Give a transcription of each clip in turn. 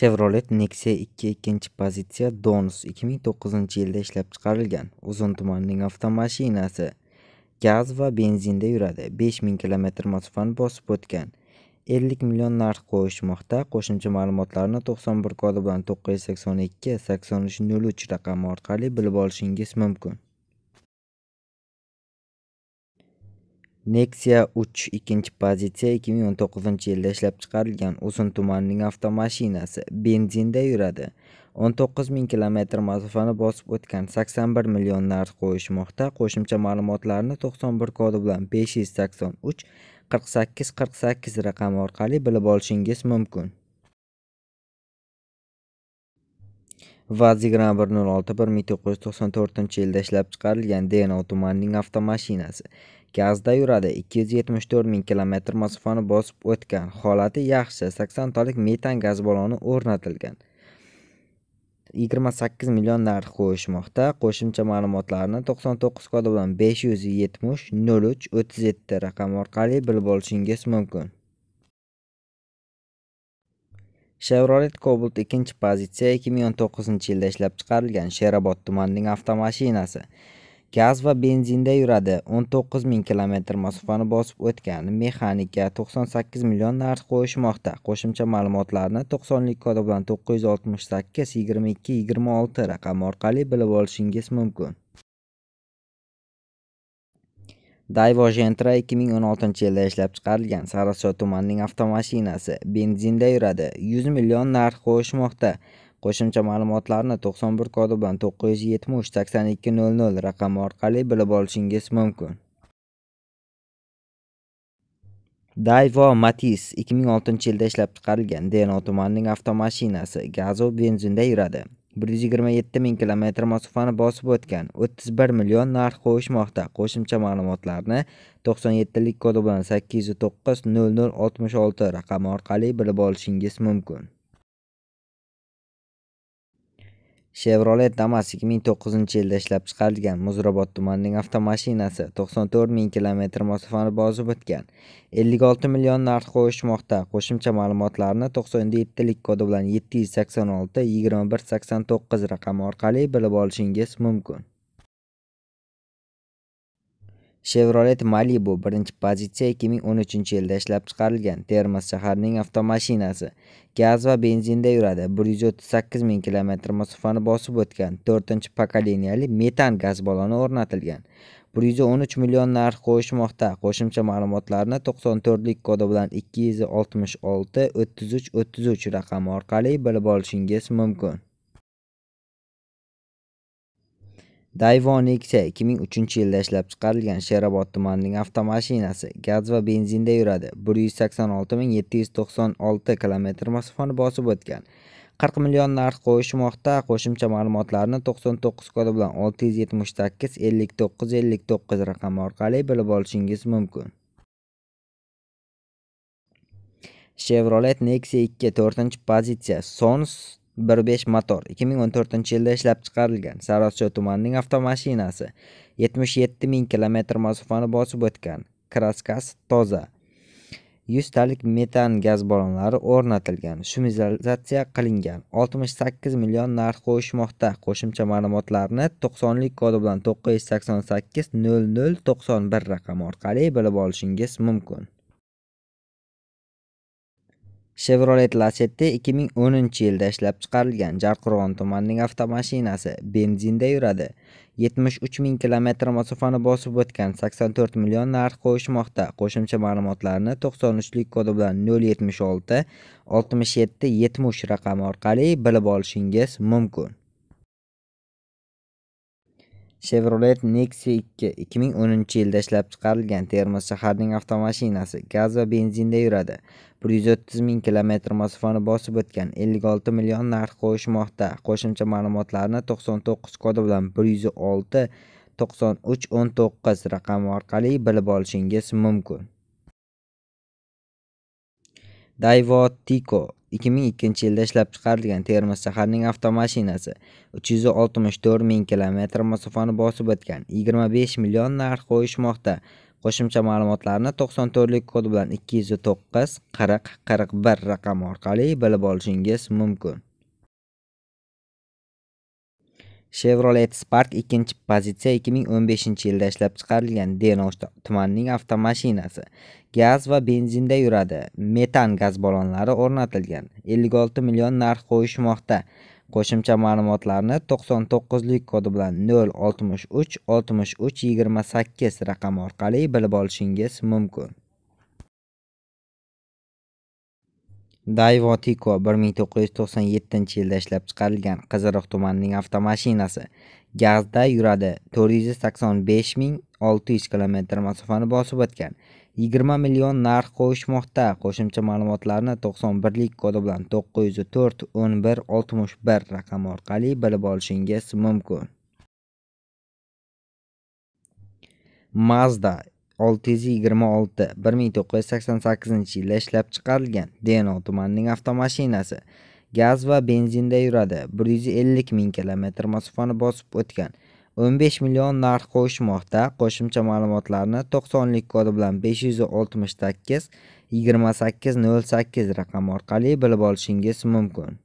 Chevrolet Nexia 2 ikkinchi pozitsiya Donus 2009-yilda ishlab chiqarilgan uzun tumanning avtomashinasi. Gaz va benzinda yuradi. 5000 km masofani bosib o'tgan. 50 million narx qo'yishmoqda. Qo'shimcha ma'lumotlarni 91 kodi bilan 982 8303 raqami orqali bilib olishingiz mumkin. Nexia 3 ikinci pozitsiya 2019 yilda ishlab chiqarilgan uzun tumanning avtomashinasi benzinda yuradi. 19 ming kilometr masofani bosib o'tgan 81 million narx qo'yishmoqda. Qo'shimcha ma'lumotlarni 91 kodi bilan 583 48 48 raqami orqali bilib olishingiz mumkin. vaz 106 1994 yilda ishlab chiqarilgan Denov tumanining avtomashinasi gazda yuradi 274 ming kilometr masofani bosib o'tgan holati yaxshi 80 saksontalik metan gaz baloni o'rnatilgan 28 million narx qo'yishmoqda qo'shimcha ma'lumotlarni 99 kodi bilan 570 yuz yetmish raqami orqali bilib olishingiz mumkin chevrolet cobalt ikkinchi pozitsiya 2019 yilda ishlab chiqarilgan sherobod tumanining avtomashinasi gaz va benzinda yuradi o'n to'qqiz ming kilometr masofani bosib o'tgan mexanika to'qson sakkiz million narx qo'yishmoqda qo'shimcha ma'lumotlarni to'qsonlik kodi bilan to'qqiz yuz oltmish sakkiz yigirma ikki yigirma olti raqami orqali bilib olishingiz mumkin Daiwa Gentra 2016-yilda ishlab chiqarilgan Sariosiyo tumanining avtomashinasi benzinda yuradi. 100 million narx qo'yishmoqda. Qo'shimcha ma'lumotlarni 91 kodi bilan 973-8200 raqami orqali bilib olishingiz mumkin. Daivo Matiz 2006-yilda ishlab chiqarilgan DNO tumanining avtomashinasi gazo benzinda yuradi. 127 ming km masofani bosib o'tgan 31 million narx qo'yishmoqda. Qo'shimcha ma'lumotlarni 97lik kodi bilan 809 0066 raqami orqali bilib olishingiz mumkin. Chevrolet Damas 2009-yilda ishlab chiqarilgan Muzrobot tumanining avtomashinasi 94 ming kilometr masofani bosib o'tgan. 56 million narx qo'yishmoqda. Qo'shimcha ma'lumotlarni 97 lik kodi bilan 786 2189 raqami orqali bilib olishingiz mumkin. Chevrolet Malibu birinchi pozitsiya 2013 yilda ishlab chiqarilgan Termiz shaharning avtomashinasi. Gaz va benzinda yuradi. 138 ming kilometr masofani bosib o'tgan. 4-pokoleniyali metan gaz baloni o'rnatilgan. 113 million narx qo'yishmoqda. Qo'shimcha ma'lumotlarni 94lik kodi bilan 266 33 33 raqami orqali bilib olishingiz mumkin. Dayvo Nexia 2003 yilda ishlab chiqarilgan Sherobod tumanining avtomashinasi gaz va benzinda yuradi. 186796 km masofani bosib o'tgan. 40 million narx qo'yishmoqda. Qo'shimcha ma'lumotlarni 99 kodi bilan 678 59 59 raqami orqali bilib olishingiz mumkin. Chevrolet Nexia 2 4-pozitsiya. Sons 1.5 motor 2014 yilda ishlab chiqarilgan sariosiyo tumanining avtomashinasi 77000 ming kilometr masofani bosib o'tgan kraskasi toza 100 talik metan gaz balonlari o'rnatilgan shumizatsiya qilingan 68 million narx qo'yishmoqda qo'shimcha ma'lumotlarni 90lik kodi bilan 988 yuz raqami orqali bilib olishingiz mumkin Chevrolet Lacetti 2010-yilda ishlab chiqarilgan Jarqo'rg'on tumanining avtomashinasi benzinda yuradi. 73 ming kilometr masofani bosib o'tgan 84 million narx qo'yishmoqda. Qo'shimcha ma'lumotlarni 93lik kodi bilan 076 67 70 raqami orqali bilib olishingiz mumkin. Chevrolet Nexia 2 2010-yilda ishlab chiqarilgan Termiz shaharning avtomashinasi gaz va benzinda yuradi. bir yuz o'ttiz ming kilometr masofani bosib o'tgan ellik olti million narx qo'yishmoqda qo'shimcha ma'lumotlarni to'qson to'qqiz kodi bilan bir yuz olti to'qson uch o'n to'qqiz raqami orqali bilib olishingiz mumkin dayvotiko ikki ming ikkinchi yilda ishlab chiqarilgan termiz shaharning avtomashinasi uch yuz oltmish to'rt ming kilometr masofani bosib o'tgan yigirma besh million narx qo'yishmoqda Qo'shimcha ma'lumotlarni 94lik kod bilan 209 40 41 raqami orqali bilib olishingiz mumkin. Chevrolet Spark ikkinchi pozitsiya 2015-yilda ishlab chiqarilgan Denov tumanining avtomashinasi. Gaz va benzinda yuradi. Metan gaz ballonlari o'rnatilgan. 56 million narx qo'yishmoqda. Qo'shimcha ma'lumotlarni 99 lik kodi bilan 063 63 28 raqam orqali bilib olishingiz mumkin. daivotiko 1997-yilda ishlab chiqarilgan Qiziriq tumanining avtomashinasi gazda yuradi. 485 ming olti yuz kilometr masofani bosib o'tgan yigirma million narx qo'yishmoqda qo'shimcha ma'lumotlarni to'qson birlik kodi bilan to'qqiz yuz to'rt o'n bir oltmish bir raqami orqali bilib olishingiz mumkin mazda olti yuz yigirma olti bir ming to'qqiz yuz sakson sakkizinchi yilda ishlab chiqarilgan deno tumanining avtomashinasi gaz va benzinda yuradi bir yuz ellik ming kilometr masofani bosib o'tgan 15 million narx qo'yishmoqda. Qo'shimcha ma'lumotlarni 90lik kodi bilan 568 2808 raqam orqali bilib olishingiz mumkin.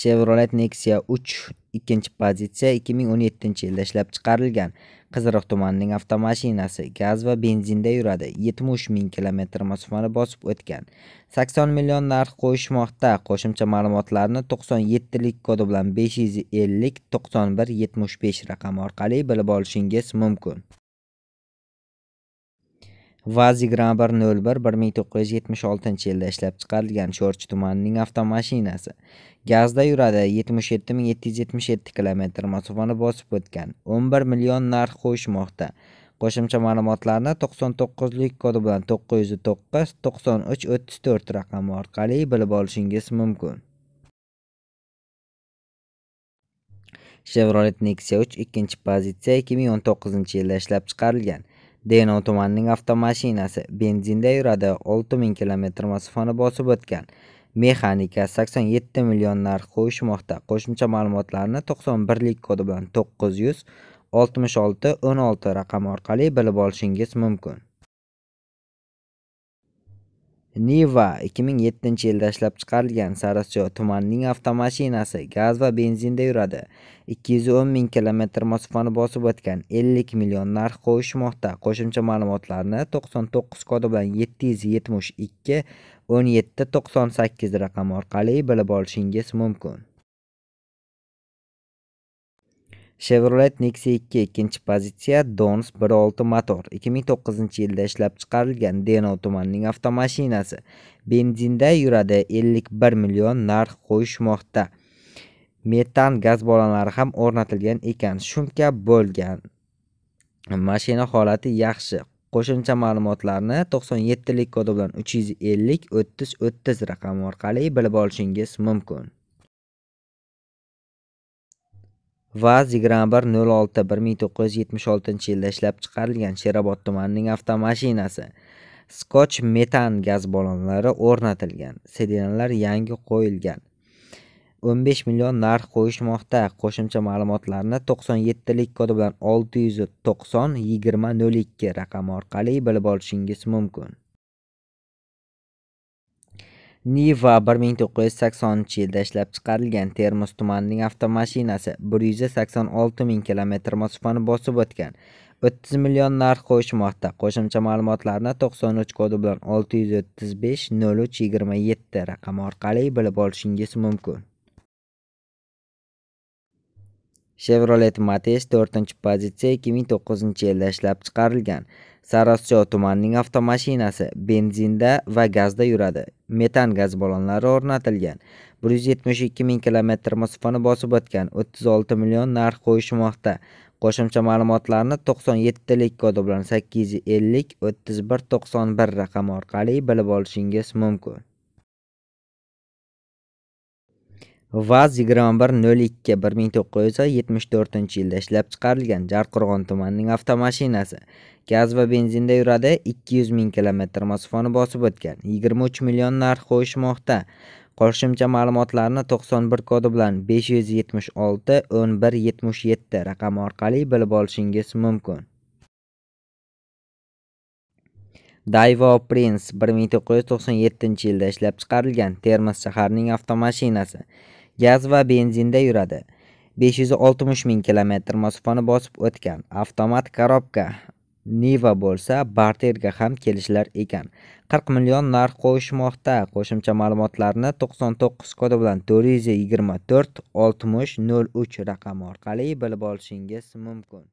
Chevrolet Nexia 3 ikkinchi pozitsiya 2017-yilda ishlab chiqarilgan. qiziriq tumanining avtomashinasi gaz va benzinda yuradi yetmish ming kilometr masofani bosib o'tgan 80 million narx qo'yishmoqda qo'shimcha ma'lumotlarni 97lik kodi bilan 550 yuz ellik raqami orqali bilib olishingiz mumkin Vazigra 101 1976 yilda ishlab chiqarilgan Sho'rchi tumanining avtomashinasi gazda yuradi 77777 km masofani bosib o'tgan 11 million narx qo'yishmoqda. Qo'shimcha ma'lumotlarni 99lik kodi bilan 909 93 34 raqami orqali bilib olishingiz mumkin. Chevrolet Nexia 3 ikkinchi pozitsiya 2019 yilda ishlab chiqarilgan. Deno tumanining avtomashinasi benzinda yuradi 6000 km masofani bosib o'tgan. Mexanika 87 million narx qo'yishmoqda. Qo'shimcha ma'lumotlarni 91 lik kodi bilan 900 66 16 raqam orqali bilib olishingiz mumkin. Niva 2007-yilda ishlab chiqarilgan Sariosiyo tumanining avtomashinasi gaz va benzinda yuradi. 210 ming kilometr masofani bosib o'tgan 50 million narx qo'yishmoqda. Qo'shimcha ma'lumotlarni 99 kodi bilan 772 1798 raqami orqali bilib olishingiz mumkin. Chevrolet Nexia 2 ikkinchi pozitsiya Dons 1.6 motor 2009-yilda ishlab chiqarilgan Denov tumanining avtomashinasi. Benzinda yuradi 51 million narx qo'yishmoqda. Metan gaz balonlari ham o'rnatilgan ekan. Shumka bo'lgan. Mashina holati yaxshi. Qo'shimcha ma'lumotlarni 97lik kodi bilan 350 30 30 raqami orqali bilib olishingiz mumkin. vaz 2106 1976 yilda ishlab chiqarilgan sherobod tumanining avtomashinasi skotch metan gaz balonlari o'rnatilgan sedanlar yangi qo'yilgan 15 million narx qo'yishmoqda qo'shimcha ma'lumotlarni 97lik kodi bilan 690 yuz raqami orqali bilib olishingiz mumkin Niva 1980 yilda ishlab chiqarilgan Termiz tumanining avtomashinasi 186 ming kilometr masofani bosib o'tgan. 30 million narx qo'yishmoqda. Qo'shimcha ma'lumotlarni 93 kodi bilan 6350327 raqami orqali bilib olishingiz mumkin. Chevrolet Matiz 4-pozitsiya 2009-yilda ishlab chiqarilgan. Sarosiyo tumanining avtomashinasi benzinda va gazda yuradi. metan gaz balonlari o'rnatilgan bir yuz yetmish ikki ming kilometr masofani bosib o'tgan o'ttiz olti million narx qo'yishmoqda qo'shimcha ma'lumotlarni to'qson yettilik kodi bilan sakkiz yuz ellik o'ttiz bir to'qson bir raqami orqali bilib olishingiz mumkin vaz yigirma bir nol ikki bir ming to'qqiz yuz yilda ishlab chiqarilgan jarqo'rg'on tumanining avtomashinasi gaz va benzinda yuradi ikki yuz ming kilometr masofani bosib o'tgan yigirma uch million narx qo'yishmoqda qo'shimcha ma'lumotlarni to'qson bir kodi bilan besh yuz yetmish raqami orqali bilib olishingiz mumkin Daiwa Prince 1997 yilda ishlab chiqarilgan Termiz shaharning avtomashinasi gaz va benzinda yuradi 560 ming kilometr masofani bosib o'tgan avtomat korobka niva bo'lsa barterga ham kelishlar ekan 40 million narx qo'yishmoqda qo'shimcha ma'lumotlarni 99 kodi bilan to'rt yuz yigirma to'rt oltmish nol uch raqami orqali bilib olishingiz mumkin